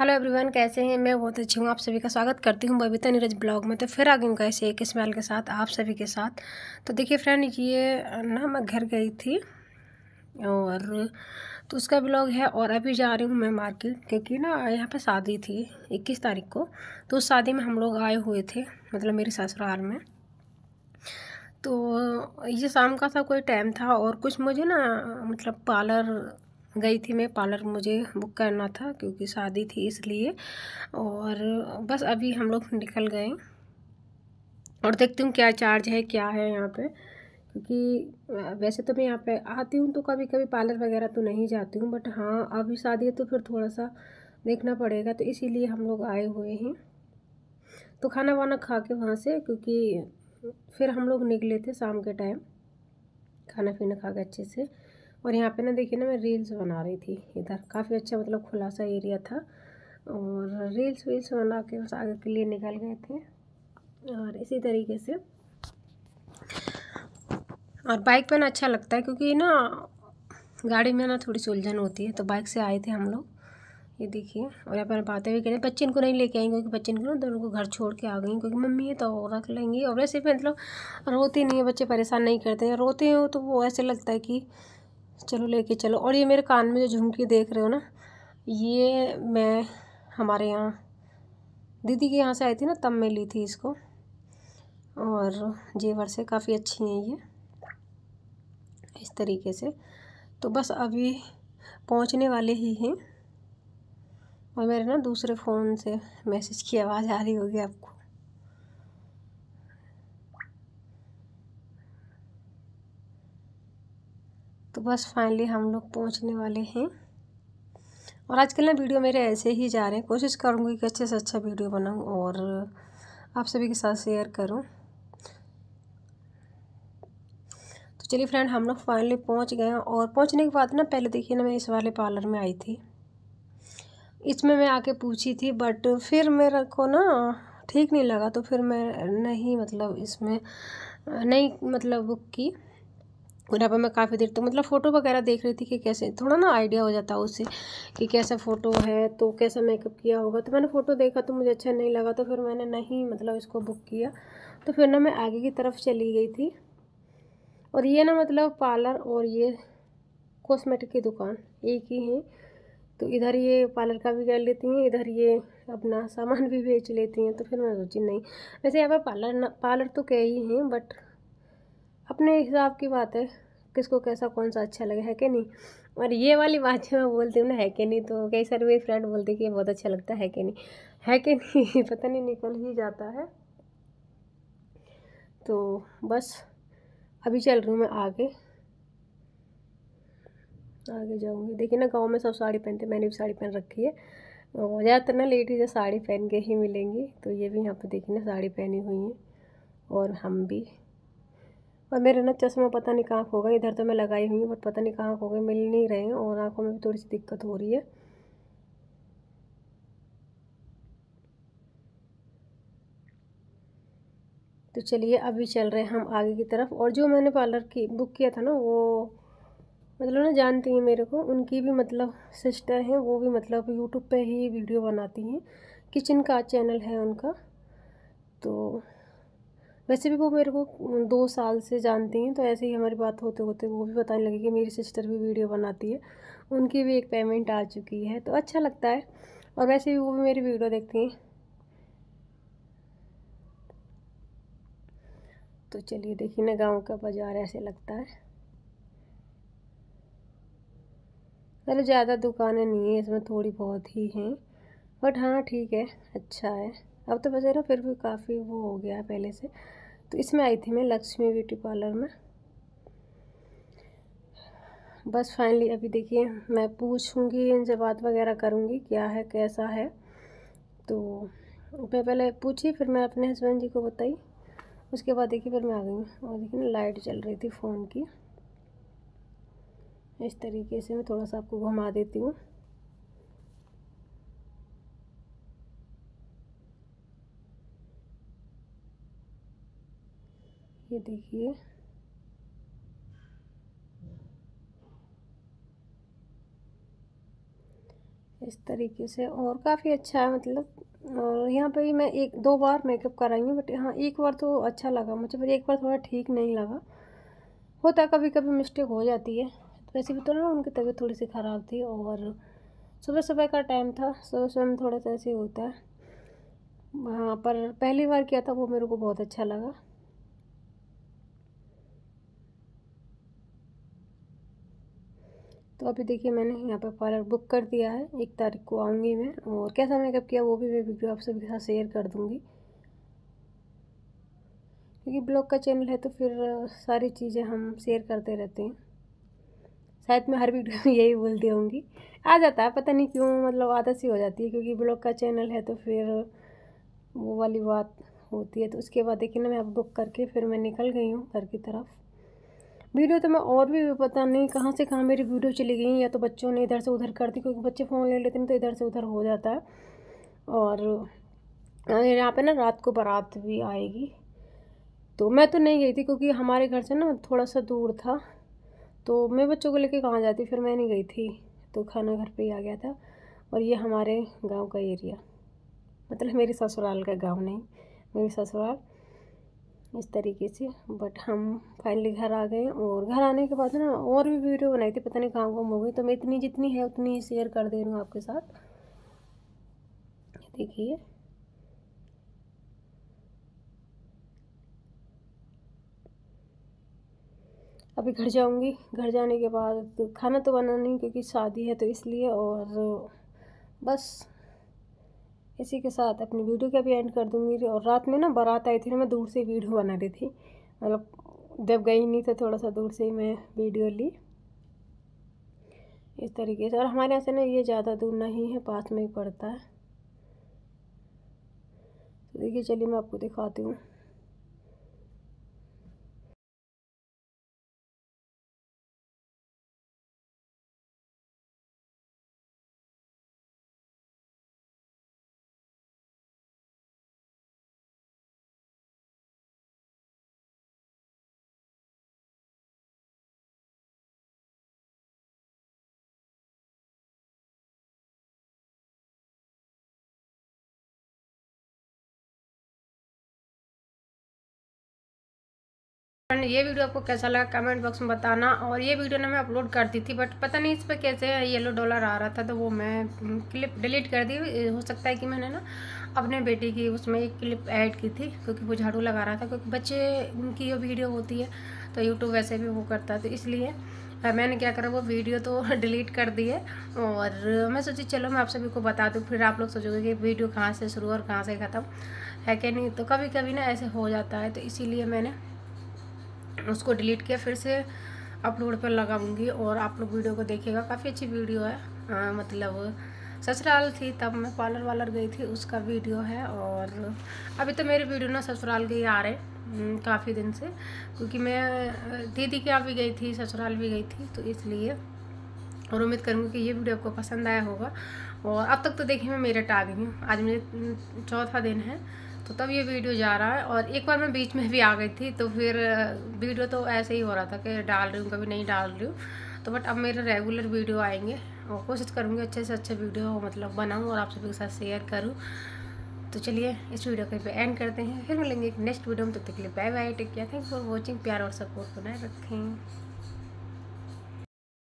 hello everyone कैसे हैं मैं बहुत अच्छी हूँ आप सभी का स्वागत करती हूँ बबीता नीरज ब्लॉग में तो फिर आ गई हूँ कैसे एक स्मेल के साथ आप सभी के साथ तो देखिए फ्रेंड ये ना मैं घर गई थी और तो उसका ब्लॉग है और अभी जा रही हूँ मैं मार्केट क्योंकि ना यहाँ पे शादी थी इक्कीस तारीख को तो उस शादी में हम लोग आए हुए थे मतलब मेरे ससुराल में तो ये शाम का सा कोई टाइम था और कुछ मुझे ना मतलब पार्लर गई थी मैं पार्लर मुझे बुक करना था क्योंकि शादी थी इसलिए और बस अभी हम लोग निकल गए और देखती हूँ क्या चार्ज है क्या है यहाँ पे क्योंकि वैसे तो मैं यहाँ पे आती हूँ तो कभी कभी पार्लर वगैरह तो नहीं जाती हूँ बट हाँ अभी शादी है तो फिर थोड़ा सा देखना पड़ेगा तो इसीलिए हम लोग आए हुए हैं तो खाना वाना खा के वहाँ से क्योंकि फिर हम लोग निकले थे शाम के टाइम खाना पीना खा के अच्छे से और यहाँ पे ना देखिए ना मैं रील्स बना रही थी इधर काफ़ी अच्छा मतलब खुला सा एरिया था और रील्स वील्स बना के बस आगे के लिए निकल गए थे और इसी तरीके से और बाइक पर ना अच्छा लगता है क्योंकि ना गाड़ी में ना थोड़ी सुलझन होती है तो बाइक से आए थे हम लोग ये देखिए और यहाँ पर बातें भी करें बच्चे इनको नहीं लेके आएंगे क्योंकि बच्चे इनको ना दोनों को घर छोड़ के आ गई क्योंकि मम्मी है तो रख लेंगी और वैसे भी मतलब रोती नहीं है बच्चे परेशान नहीं करते हैं रोते हो तो वो ऐसे लगता है कि चलो लेके चलो और ये मेरे कान में जो झुमकी देख रहे हो ना ये मैं हमारे यहाँ दीदी के यहाँ से आई थी ना तब मैं ली थी इसको और जेवर से काफ़ी अच्छी हैं ये इस तरीके से तो बस अभी पहुँचने वाले ही हैं और मेरे ना दूसरे फ़ोन से मैसेज की आवाज़ आ रही होगी आपको तो बस फाइनली हम लोग पहुंचने वाले हैं और आजकल ना वीडियो मेरे ऐसे ही जा रहे हैं कोशिश करूँगी कि अच्छे से अच्छा वीडियो बनाऊँ और आप सभी के साथ शेयर करूँ तो चलिए फ्रेंड हम लोग फाइनली पहुँच गए और पहुँचने के बाद ना पहले देखिए ना मैं इस वाले पार्लर में आई थी इसमें मैं आके पूछी थी बट फिर मेरे को ना ठीक नहीं लगा तो फिर मैं नहीं मतलब इसमें नहीं मतलब बुक की और यहाँ पर मैं काफ़ी देर तक तो, मतलब फ़ोटो वगैरह देख रही थी कि कैसे थोड़ा ना आइडिया हो जाता है उससे कि कैसा फ़ोटो है तो कैसा मेकअप किया होगा तो मैंने फ़ोटो देखा तो मुझे अच्छा नहीं लगा तो फिर मैंने नहीं मतलब इसको बुक किया तो फिर ना मैं आगे की तरफ चली गई थी और ये ना मतलब पार्लर और ये कॉस्मेटिक की दुकान एक ही है तो इधर ये पार्लर का भी कर लेती हैं इधर ये अपना सामान भी बेच लेती हैं तो फिर मैं सोची नहीं वैसे यहाँ पर पार्लर ना पार्लर तो कह ही हैं बट अपने हिसाब की बात है किसको कैसा कौन सा अच्छा लगे है कि नहीं और ये वाली बात जो मैं बोलती हूँ ना है कि नहीं तो कई सारे मेरे फ्रेंड बोलते कि ये बहुत अच्छा लगता है कि नहीं है कि नहीं पता नहीं निकल ही जाता है तो बस अभी चल रही हूँ मैं आगे आगे जाऊँगी देखिए ना गांव में सब साड़ी पहनते मैंने भी साड़ी पहन रखी है और ज़्यादातर ना लेडीज़ साड़ी पहन के ही मिलेंगी तो ये भी यहाँ पर देखिए ना साड़ी पहनी हुई है और हम भी और मेरे ना चश्मा पता नहीं कहाँ खो गए इधर तो मैं लगाई हुई बट पता नहीं कहाँ खो गए मिल नहीं रहे हैं और आँखों में भी थोड़ी सी दिक्कत हो रही है तो चलिए अभी चल रहे हैं हम आगे की तरफ और जो मैंने पार्लर की बुक किया था ना वो मतलब ना जानती हैं मेरे को उनकी भी मतलब सिस्टर हैं वो भी मतलब यूट्यूब पे ही वीडियो बनाती हैं किचन का चैनल है उनका तो वैसे भी वो मेरे को दो साल से जानती हैं तो ऐसे ही हमारी बात होते होते वो भी बताने लगी कि मेरी सिस्टर भी वीडियो बनाती है उनकी भी एक पेमेंट आ चुकी है तो अच्छा लगता है और वैसे भी वो भी मेरी वीडियो देखती हैं तो चलिए देखिए ना गांव का बाज़ार ऐसे लगता है चलो मतलब ज़्यादा दुकानें नहीं है इसमें थोड़ी बहुत ही हैं बट हाँ ठीक है अच्छा है अब तो बजे ना फिर भी काफ़ी वो हो गया है पहले से तो इसमें आई थी मैं लक्ष्मी ब्यूटी पार्लर में बस फाइनली अभी देखिए मैं पूछूंगी इनसे बात वगैरह करूंगी क्या है कैसा है तो मैं पहले पूछी फिर मैं अपने हस्बैंड जी को बताई उसके बाद देखिए फिर मैं आ गई और देखिए ना लाइट चल रही थी फ़ोन की इस तरीके से मैं थोड़ा सा आपको घुमा देती हूँ ये देखिए इस तरीके से और काफ़ी अच्छा है मतलब और यहाँ पे ही मैं एक दो बार मेकअप कराई हूँ बट हाँ एक बार तो अच्छा लगा मुझे पर एक बार थोड़ा ठीक नहीं लगा होता कभी कभी मिस्टेक हो जाती है वैसे भी तो ना उनकी तबीयत थोड़ी सी ख़राब थी और सुबह सुबह का टाइम था सुबह सुबह में थोड़ा सा ऐसे होता है हाँ पर पहली बार किया था वो मेरे को बहुत अच्छा लगा तो अभी देखिए मैंने यहाँ पर पार्लर बुक कर दिया है एक तारीख को आऊँगी मैं और कैसा मेकअप किया वो भी मैं वीडियो आप सभी के साथ शेयर कर दूँगी क्योंकि ब्लॉग का चैनल है तो फिर सारी चीज़ें हम शेयर करते रहते हैं शायद मैं हर वीडियो में यही बोलती होंगी आ जाता है पता नहीं क्यों मतलब आदत सी हो जाती है क्योंकि ब्लॉग का चैनल है तो फिर वो वाली बात होती है तो उसके बाद देखिए ना मैं अब बुक करके फिर मैं निकल गई हूँ घर की तरफ वीडियो तो मैं और भी पता नहीं कहाँ से कहाँ मेरी वीडियो चली गई या तो बच्चों ने इधर से उधर कर दी क्योंकि बच्चे फ़ोन ले लेते हैं तो इधर से उधर हो जाता है और यहाँ पे ना रात को बारात भी आएगी तो मैं तो नहीं गई थी क्योंकि हमारे घर से ना थोड़ा सा दूर था तो मैं बच्चों को लेके कहाँ जाती फिर मैं नहीं गई थी तो खाना घर पे ही आ गया था और ये हमारे गांव का एरिया मतलब मेरे ससुराल का गांव नहीं मेरे ससुराल इस तरीके से बट हम फाइनली घर आ गए और घर आने के बाद ना और भी वीडियो बनाई थी पता नहीं कहाँ गुम हो गई तो मैं इतनी जितनी है उतनी ही शेयर कर दे रही हूँ आपके साथ देखिए अभी घर जाऊंगी घर जाने के बाद खाना तो बनाना नहीं क्योंकि शादी है तो इसलिए और बस इसी के साथ अपनी वीडियो का भी एंड कर दूँगी और रात में ना बारात आई थी ना मैं दूर से वीडियो बना रही थी मतलब जब गई नहीं तो थोड़ा सा दूर से ही मैं वीडियो ली इस तरीके से और हमारे यहाँ से ना ये ज़्यादा दूर नहीं है पास में ही पड़ता है तो देखिए चलिए मैं आपको दिखाती हूँ फ्रेंड ये वीडियो आपको कैसा लगा कमेंट बॉक्स में बताना और ये वीडियो ना मैं अपलोड करती थी बट पता नहीं इस पर कैसे येलो डॉलर आ रहा था तो वो मैं क्लिप डिलीट कर दी हो सकता है कि मैंने ना अपने बेटे की उसमें एक क्लिप ऐड की थी क्योंकि वो झाड़ू लगा रहा था क्योंकि बच्चे उनकी ये वीडियो होती है तो यूट्यूब वैसे भी वो करता है तो इसलिए मैंने क्या करा वो वीडियो तो डिलीट कर दी है और मैं सोची चलो मैं आप सभी को बता दूँ फिर आप लोग सोचोगे कि वीडियो कहाँ से शुरू और कहाँ से ख़त्म है कि नहीं तो कभी कभी ना ऐसे हो जाता है तो इसीलिए मैंने उसको डिलीट किया फिर से अपलोड पर लगाऊंगी और आप लोग वीडियो को देखिएगा काफ़ी अच्छी वीडियो है आ, मतलब ससुराल थी तब मैं पार्लर वालर गई थी उसका वीडियो है और अभी तो मेरे वीडियो ना ससुराल के ही आ रहे काफ़ी दिन से क्योंकि मैं दीदी के यहाँ भी गई थी ससुराल भी गई थी तो इसलिए और उम्मीद करूँगी कि ये वीडियो आपको पसंद आया होगा और अब तक तो देखिए मैं मेरे टाग हूँ आज मेरे चौथा दिन है तो तब ये वीडियो जा रहा है और एक बार मैं बीच में भी आ गई थी तो फिर वीडियो तो ऐसे ही हो रहा था कि डाल रही हूँ कभी नहीं डाल रही हूँ तो बट अब मेरे रेगुलर वीडियो आएंगे और कोशिश करूँगी अच्छे से अच्छे वीडियो मतलब बनाऊँ और आप सभी के साथ शेयर करूँ तो चलिए इस वीडियो को पे एंड करते हैं फिर मिलेंगे एक नेक्स्ट वीडियो में तब तो तक के लिए bye bye take care thank for watching प्यार और सपोर्ट बनाए रखें